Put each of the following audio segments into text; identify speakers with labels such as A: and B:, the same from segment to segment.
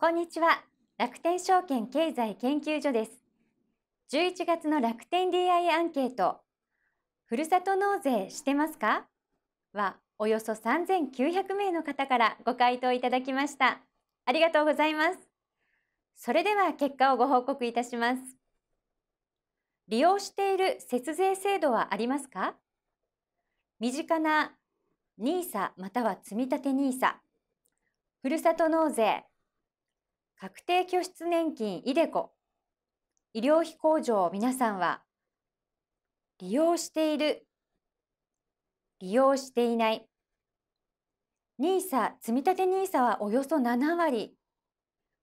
A: こんにちは楽天証券経済研究所です11月の楽天 DI アンケートふるさと納税してますかはおよそ3900名の方からご回答いただきましたありがとうございますそれでは結果をご報告いたします利用している節税制度はありますか身近な NISA または積立 NISA ふるさと納税確定拠出年金イデコ医療費控除を皆さんは利用している利用していない NISA 積立 NISA はおよそ7割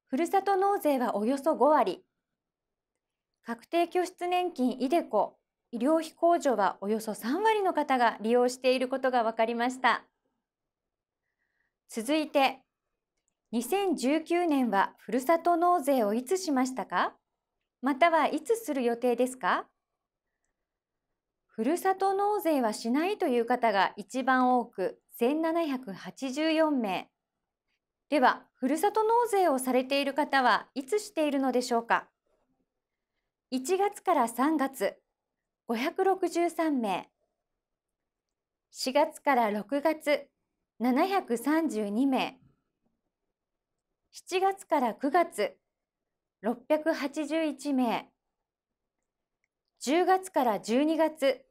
A: ふるさと納税はおよそ5割確定拠出年金イデコ医療費控除はおよそ3割の方が利用していることが分かりました続いて2019年はふるさと納税をいつしましたかまたはいつする予定ですかふるさと納税はしないという方が一番多く1784名。では、ふるさと納税をされている方はいつしているのでしょうか ?1 月から3月、563名。4月から6月、732名。7月から9月681名10月から12月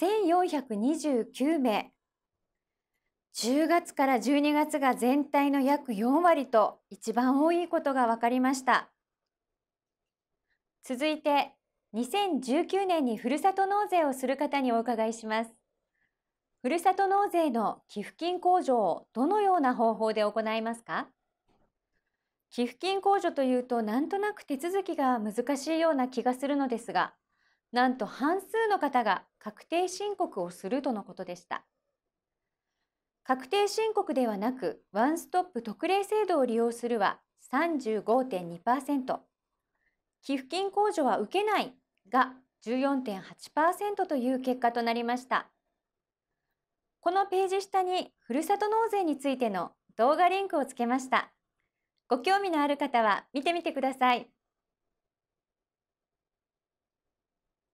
A: 1429名10月から12月が全体の約4割と一番多いことが分かりました続いて2019年にふるさと納税をする方にお伺いしますふるさと納税の寄付金控除をどのような方法で行いますか寄付金控除というとなんとなく手続きが難しいような気がするのですが、なんと半数の方が確定申告をするとのことでした。確定申告ではなく、ワンストップ特例制度を利用するは35.2%、寄付金控除は受けないが14.8%という結果となりました。このページ下にふるさと納税についての動画リンクをつけました。ご興味のある方は見てみてください。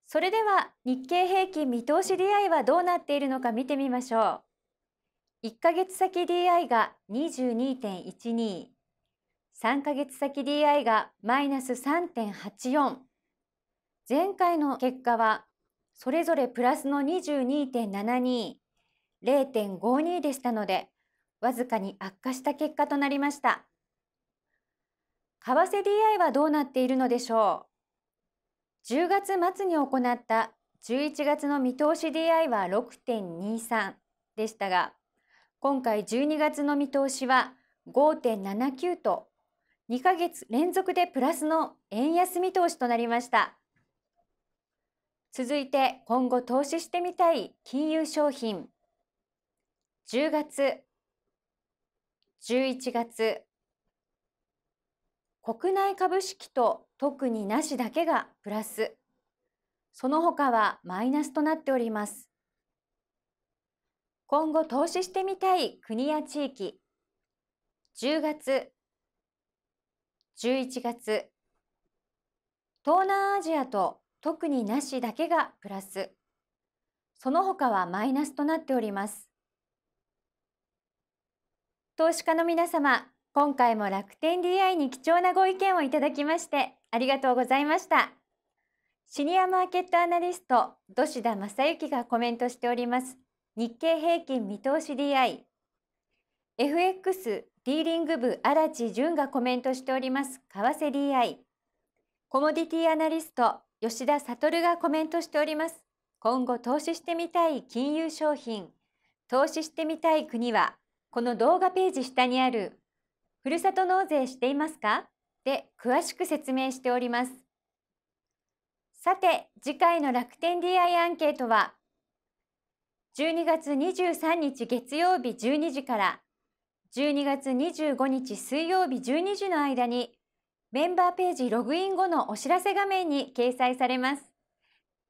A: それでは日経平均見通し DI はどうなっているのか見てみましょう。1ヶ月先 DI が22.12、3ヶ月先 DI がマイナス3.84、前回の結果はそれぞれプラスの22.72、0.52でしたので、わずかに悪化した結果となりました。為替 DI はどうなっているのでしょう10月末に行った11月の見通し DI は6.23でしたが今回12月の見通しは5.79と2ヶ月連続でプラスの円安見通しとなりました続いて今後投資してみたい金融商品10月11月国内株式と特になしだけがプラス、その他はマイナスとなっております。今後投資してみたい国や地域、10月、11月、東南アジアと特になしだけがプラス、その他はマイナスとなっております。投資家の皆様、今回も楽天 DI に貴重なご意見をいただきましてありがとうございましたシニアマーケットアナリスト土師田正幸がコメントしております日経平均見通し DI FX ディーリング部荒地淳がコメントしております為替 DI コモディティアナリスト吉田悟がコメントしております今後投資してみたい金融商品投資してみたい国はこの動画ページ下にあるふるさと納税していますかで詳しく説明しております。さて、次回の楽天 DI アンケートは、12月23日月曜日12時から12月25日水曜日12時の間にメンバーページログイン後のお知らせ画面に掲載されます。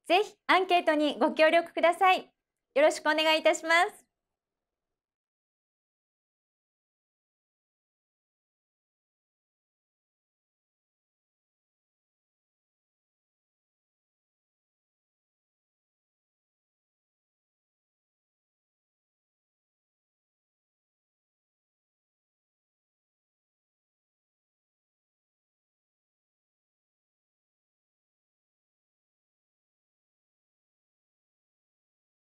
A: ぜひアンケートにご協力ください。よろしくお願いいたします。